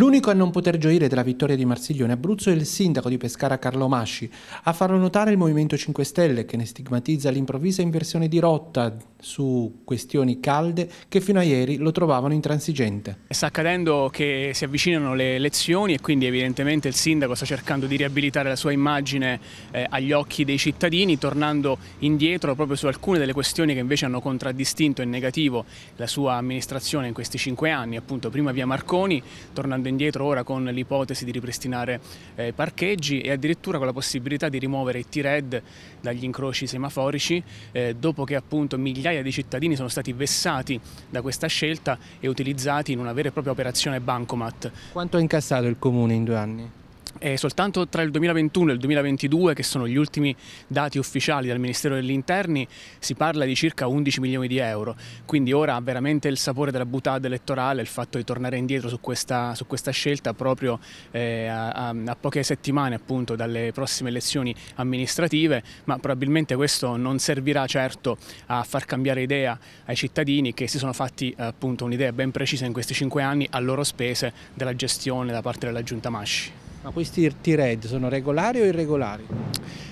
L'unico a non poter gioire della vittoria di Marsiglio in Abruzzo è il sindaco di Pescara Carlo Masci, a farlo notare il Movimento 5 Stelle che ne stigmatizza l'improvvisa inversione di rotta su questioni calde che fino a ieri lo trovavano intransigente. Sta accadendo che si avvicinano le elezioni e quindi evidentemente il sindaco sta cercando di riabilitare la sua immagine eh, agli occhi dei cittadini, tornando indietro proprio su alcune delle questioni che invece hanno contraddistinto in negativo la sua amministrazione in questi cinque anni, appunto prima via Marconi, tornando indietro ora con l'ipotesi di ripristinare eh, i eh, parcheggi e addirittura con la possibilità di rimuovere i T-Red dagli incroci semaforici eh, dopo che appunto migliaia di cittadini sono stati vessati da questa scelta e utilizzati in una vera e propria operazione bancomat. Quanto ha incassato il Comune in due anni? E eh, soltanto tra il 2021 e il 2022, che sono gli ultimi dati ufficiali dal Ministero degli Interni, si parla di circa 11 milioni di euro. Quindi ora ha veramente il sapore della butade elettorale il fatto di tornare indietro su questa, su questa scelta proprio eh, a, a, poche settimane appunto dalle prossime elezioni amministrative, ma probabilmente questo non servirà certo a far cambiare idea ai cittadini che si sono fatti eh, appunto un'idea ben precisa in questi cinque anni a loro spese della gestione da parte della Giunta Masci. Ma questi T-Red sono regolari o irregolari?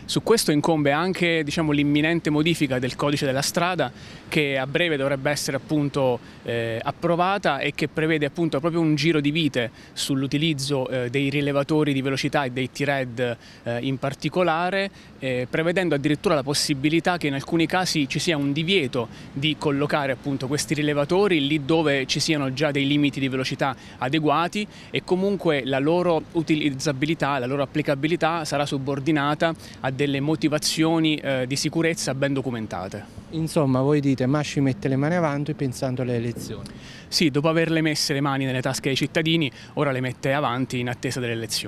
Su questo incombe anche diciamo, l'imminente modifica del codice della strada che a breve dovrebbe essere appunto, eh, approvata e che prevede appunto, proprio un giro di vite sull'utilizzo eh, dei rilevatori di velocità e dei T-RED eh, in particolare, eh, prevedendo addirittura la possibilità che in alcuni casi ci sia un divieto di collocare appunto, questi rilevatori lì dove ci siano già dei limiti di velocità adeguati e comunque la loro utilizzabilità, la loro applicabilità sarà subordinata a delle motivazioni eh, di sicurezza ben documentate. Insomma, voi dite Masci mette le mani avanti pensando alle elezioni. Sì, dopo averle messe le mani nelle tasche dei cittadini, ora le mette avanti in attesa delle elezioni.